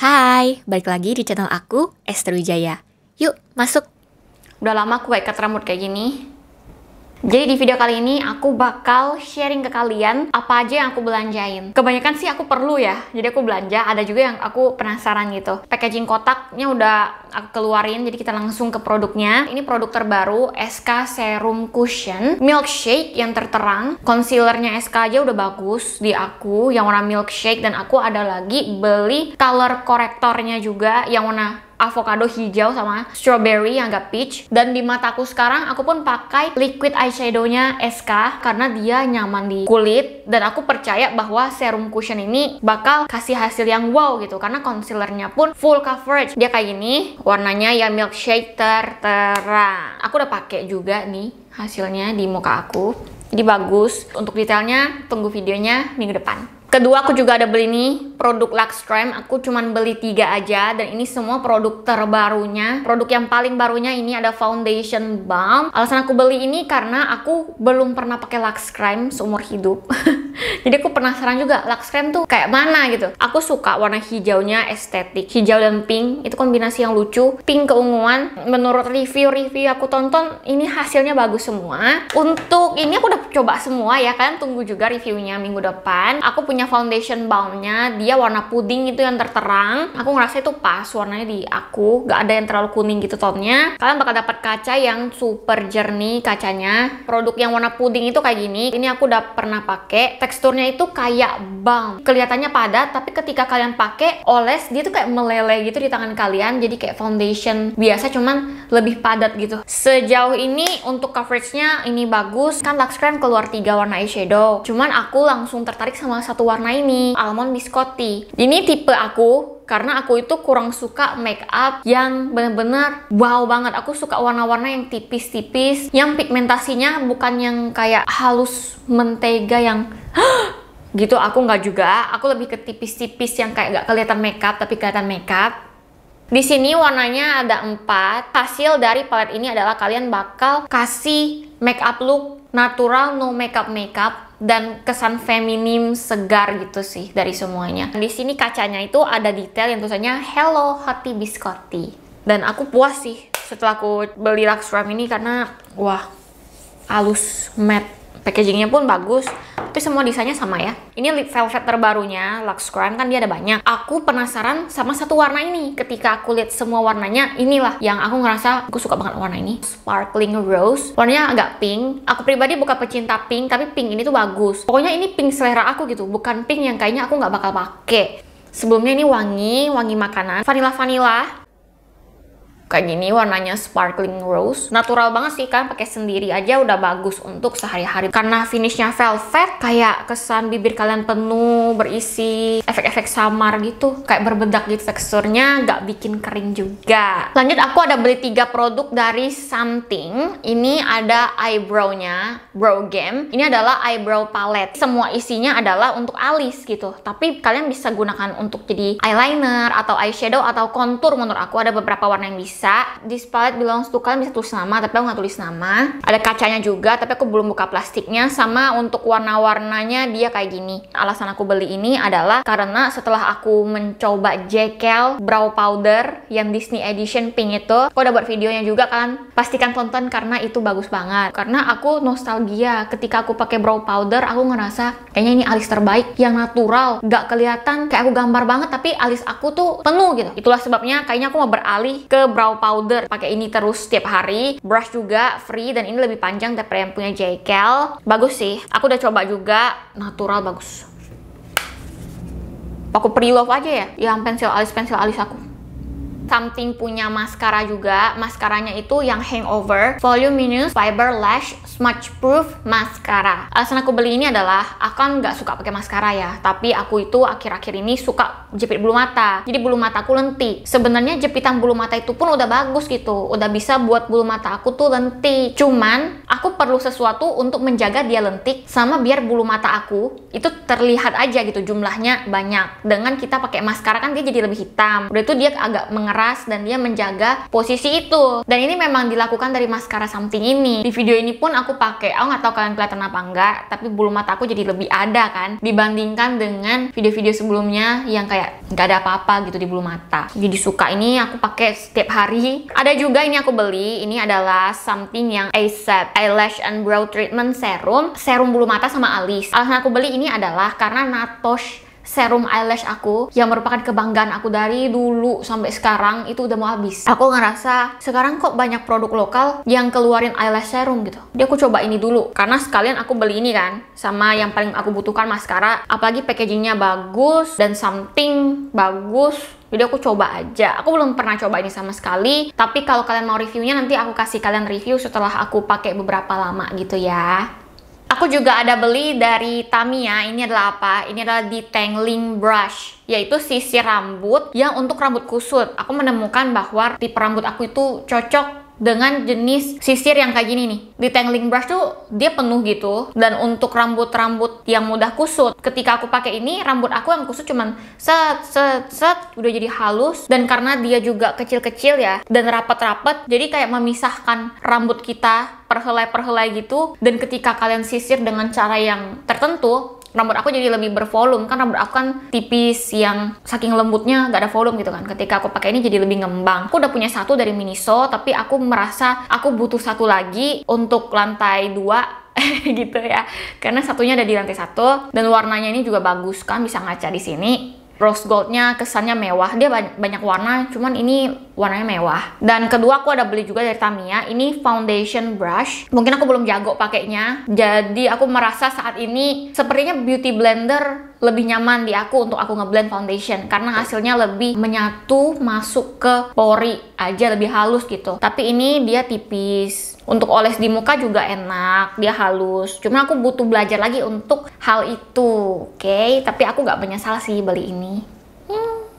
Hai, balik lagi di channel aku, Esther Wijaya. Yuk, masuk. Udah lama aku gak ikat rambut kayak gini. Jadi di video kali ini aku bakal sharing ke kalian apa aja yang aku belanjain. Kebanyakan sih aku perlu ya, jadi aku belanja. Ada juga yang aku penasaran gitu. Packaging kotaknya udah aku keluarin, jadi kita langsung ke produknya. Ini produk terbaru, SK Serum Cushion Milkshake yang terterang. Concealernya SK aja udah bagus di aku, yang warna milkshake. Dan aku ada lagi beli color correctornya juga, yang warna avocado hijau sama strawberry yang agak peach. Dan di mataku sekarang aku pun pakai liquid eyeshadownya SK karena dia nyaman di kulit dan aku percaya bahwa serum cushion ini bakal kasih hasil yang wow gitu karena concealernya pun full coverage. Dia kayak gini, warnanya ya ter terang Aku udah pakai juga nih hasilnya di muka aku. Jadi bagus. Untuk detailnya tunggu videonya minggu depan. Kedua aku juga ada beli nih produk Luxtrem, aku cuman beli tiga aja dan ini semua produk terbarunya. Produk yang paling barunya ini ada foundation balm. Alasan aku beli ini karena aku belum pernah pakai Luxtrem seumur hidup. jadi aku penasaran juga Lux Cream tuh kayak mana gitu aku suka warna hijaunya estetik hijau dan pink itu kombinasi yang lucu pink keunguan menurut review-review aku tonton ini hasilnya bagus semua untuk ini aku udah coba semua ya kan. tunggu juga reviewnya minggu depan aku punya foundation balmnya dia warna puding itu yang terterang aku ngerasa itu pas warnanya di aku gak ada yang terlalu kuning gitu tonnya kalian bakal dapat kaca yang super jernih kacanya produk yang warna puding itu kayak gini ini aku udah pernah pakai teksturnya itu kayak bang kelihatannya padat tapi ketika kalian pakai oles dia tuh kayak meleleh gitu di tangan kalian jadi kayak foundation biasa cuman lebih padat gitu sejauh ini untuk coveragenya ini bagus kan Lux cream keluar tiga warna eyeshadow cuman aku langsung tertarik sama satu warna ini Almond Biscotti ini tipe aku karena aku itu kurang suka make up yang bener-bener wow banget. Aku suka warna-warna yang tipis-tipis, yang pigmentasinya bukan yang kayak halus mentega yang gitu aku nggak juga aku lebih ke tipis-tipis yang kayak nggak kelihatan make up tapi kelihatan make up di sini warnanya ada empat. Hasil dari palet ini adalah kalian bakal kasih make up look natural no makeup makeup dan kesan feminim segar gitu sih dari semuanya. Di sini kacanya itu ada detail yang tulisannya Hello Hati Biscotti. Dan aku puas sih setelah aku beli Luxram ini karena wah halus matte packagingnya pun bagus tapi semua desainnya sama ya ini lip velvet terbarunya Lux Crime kan dia ada banyak aku penasaran sama satu warna ini ketika aku lihat semua warnanya inilah yang aku ngerasa aku suka banget warna ini sparkling rose warnanya agak pink aku pribadi bukan pecinta pink tapi pink ini tuh bagus pokoknya ini pink selera aku gitu bukan pink yang kayaknya aku nggak bakal pakai sebelumnya ini wangi wangi makanan vanilla vanilla kayak gini warnanya sparkling rose natural banget sih kan pakai sendiri aja udah bagus untuk sehari-hari karena finishnya velvet kayak kesan bibir kalian penuh berisi efek-efek samar gitu kayak berbedak gitu teksturnya nggak bikin kering juga lanjut aku ada beli tiga produk dari something ini ada eyebrownya brow game ini adalah eyebrow palette semua isinya adalah untuk alis gitu tapi kalian bisa gunakan untuk jadi eyeliner atau eyeshadow atau contour menurut aku ada beberapa warna yang bisa bisa. This palette belongs to kalian bisa tulis nama, tapi aku nggak tulis nama. Ada kacanya juga, tapi aku belum buka plastiknya. Sama untuk warna-warnanya dia kayak gini. Alasan aku beli ini adalah karena setelah aku mencoba Jekyll Brow Powder yang Disney Edition pink itu, aku udah buat videonya juga kan. pastikan tonton karena itu bagus banget. Karena aku nostalgia ketika aku pakai brow powder, aku ngerasa kayaknya ini alis terbaik yang natural, nggak kelihatan kayak aku gambar banget, tapi alis aku tuh penuh gitu. Itulah sebabnya kayaknya aku mau beralih ke brow brow powder pakai ini terus setiap hari brush juga free dan ini lebih panjang daripada yang punya Jekyll bagus sih aku udah coba juga natural bagus aku pre-love aja ya, ya yang pensil alis pensil alis aku something punya maskara juga. Maskaranya itu yang Hangover Voluminous Fiber Lash Smudge Proof Mascara. Alasan aku beli ini adalah akan nggak suka pakai maskara ya, tapi aku itu akhir-akhir ini suka jepit bulu mata. Jadi bulu mata aku lentik. Sebenarnya jepitan bulu mata itu pun udah bagus gitu, udah bisa buat bulu mata aku tuh lentik. Cuman aku perlu sesuatu untuk menjaga dia lentik sama biar bulu mata aku itu terlihat aja gitu jumlahnya banyak. Dengan kita pakai maskara kan dia jadi lebih hitam. Udah itu dia agak mengeras keras dan dia menjaga posisi itu dan ini memang dilakukan dari maskara something ini di video ini pun aku pakai aku nggak tahu kalian kelihatan apa enggak tapi bulu mata aku jadi lebih ada kan dibandingkan dengan video-video sebelumnya yang kayak nggak ada apa-apa gitu di bulu mata jadi suka ini aku pakai setiap hari ada juga ini aku beli ini adalah something yang ASAP eyelash and brow treatment serum serum bulu mata sama alis alasan aku beli ini adalah karena Natosh serum eyelash aku yang merupakan kebanggaan aku dari dulu sampai sekarang itu udah mau habis. Aku ngerasa sekarang kok banyak produk lokal yang keluarin eyelash serum gitu. Dia aku coba ini dulu karena sekalian aku beli ini kan sama yang paling aku butuhkan maskara. Apalagi packagingnya bagus dan something bagus jadi aku coba aja. Aku belum pernah coba ini sama sekali. Tapi kalau kalian mau reviewnya nanti aku kasih kalian review setelah aku pakai beberapa lama gitu ya. Aku juga ada beli dari Tamiya. Ini adalah apa? Ini adalah detangling brush, yaitu sisir rambut yang untuk rambut kusut. Aku menemukan bahwa tipe rambut aku itu cocok dengan jenis sisir yang kayak gini nih. Di tangling brush tuh dia penuh gitu. Dan untuk rambut-rambut yang mudah kusut, ketika aku pakai ini rambut aku yang kusut cuman set set set udah jadi halus dan karena dia juga kecil-kecil ya dan rapat-rapat jadi kayak memisahkan rambut kita perhelai-perhelai gitu dan ketika kalian sisir dengan cara yang tertentu rambut aku jadi lebih bervolume kan rambut aku kan tipis yang saking lembutnya gak ada volume gitu kan ketika aku pakai ini jadi lebih ngembang aku udah punya satu dari Miniso tapi aku merasa aku butuh satu lagi untuk lantai dua gitu ya karena satunya ada di lantai satu dan warnanya ini juga bagus kan bisa ngaca di sini rose goldnya kesannya mewah dia banyak warna cuman ini warnanya mewah. Dan kedua aku ada beli juga dari Tamiya, ini foundation brush. Mungkin aku belum jago pakainya, jadi aku merasa saat ini sepertinya beauty blender lebih nyaman di aku untuk aku ngeblend foundation karena hasilnya lebih menyatu masuk ke pori aja lebih halus gitu. Tapi ini dia tipis. Untuk oles di muka juga enak, dia halus. Cuma aku butuh belajar lagi untuk hal itu, oke? Okay? Tapi aku nggak menyesal sih beli ini.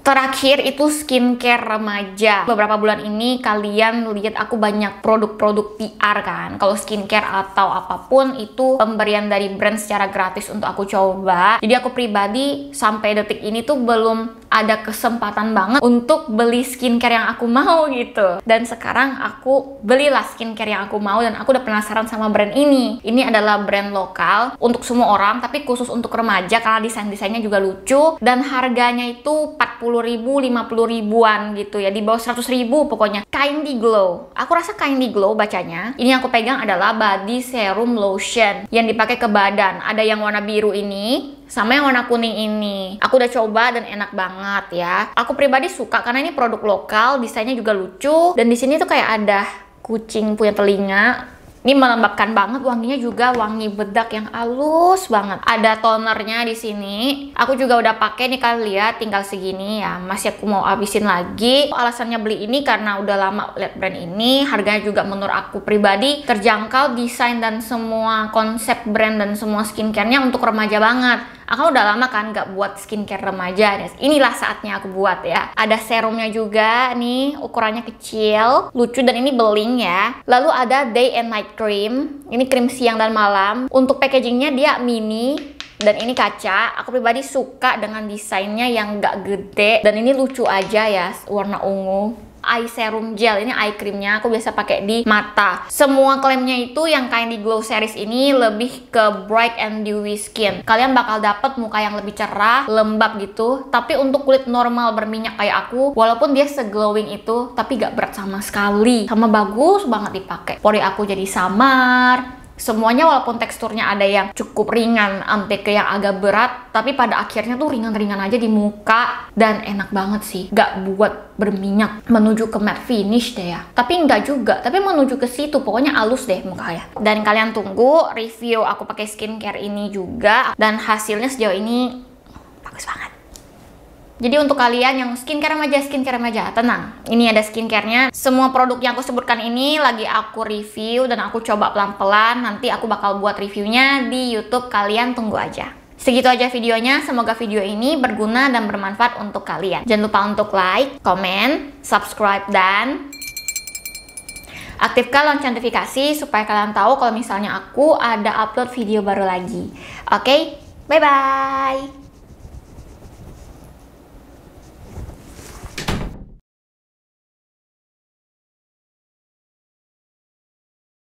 Terakhir itu skincare remaja. Beberapa bulan ini kalian lihat aku banyak produk-produk PR kan. Kalau skincare atau apapun itu pemberian dari brand secara gratis untuk aku coba. Jadi aku pribadi sampai detik ini tuh belum ada kesempatan banget untuk beli skincare yang aku mau gitu. Dan sekarang aku belilah skincare yang aku mau dan aku udah penasaran sama brand ini. Ini adalah brand lokal untuk semua orang tapi khusus untuk remaja karena desain-desainnya juga lucu dan harganya itu 40 ribu, 50 ribuan gitu ya. Di bawah 100 ribu pokoknya. Kindy Glow. Aku rasa Kindy Glow bacanya. Ini yang aku pegang adalah body serum lotion yang dipakai ke badan. Ada yang warna biru ini, sama yang warna kuning ini. Aku udah coba dan enak banget ya. Aku pribadi suka karena ini produk lokal, desainnya juga lucu dan di sini tuh kayak ada kucing punya telinga ini melembabkan banget, wanginya juga wangi bedak yang halus banget. Ada tonernya di sini. Aku juga udah pakai nih kalian lihat, tinggal segini ya. Masih aku mau habisin lagi. Alasannya beli ini karena udah lama lihat brand ini. Harganya juga menurut aku pribadi terjangkau, desain dan semua konsep brand dan semua skincarenya untuk remaja banget Aku ah, kan udah lama kan gak buat skincare remaja. Inilah saatnya aku buat ya. Ada serumnya juga nih, ukurannya kecil, lucu dan ini beling ya. Lalu ada day and night cream. Ini krim siang dan malam. Untuk packagingnya dia mini, dan ini kaca aku pribadi suka dengan desainnya yang gak gede dan ini lucu aja ya warna ungu eye serum gel ini eye creamnya aku biasa pakai di mata semua klaimnya itu yang kain di glow series ini lebih ke bright and dewy skin kalian bakal dapet muka yang lebih cerah lembab gitu tapi untuk kulit normal berminyak kayak aku walaupun dia seglowing itu tapi gak berat sama sekali sama bagus banget dipakai pori aku jadi samar semuanya walaupun teksturnya ada yang cukup ringan sampai ke yang agak berat tapi pada akhirnya tuh ringan-ringan aja di muka dan enak banget sih gak buat berminyak menuju ke matte finish deh ya tapi enggak juga tapi menuju ke situ pokoknya halus deh muka ya dan kalian tunggu review aku pakai skincare ini juga dan hasilnya sejauh ini bagus banget jadi untuk kalian yang skincare remaja, skincare remaja, tenang. Ini ada skincarenya. Semua produk yang aku sebutkan ini lagi aku review dan aku coba pelan-pelan. Nanti aku bakal buat reviewnya di YouTube. Kalian tunggu aja. Segitu aja videonya, semoga video ini berguna dan bermanfaat untuk kalian. Jangan lupa untuk like, comment, subscribe, dan aktifkan lonceng notifikasi supaya kalian tahu kalau misalnya aku ada upload video baru lagi. Oke, okay? bye-bye!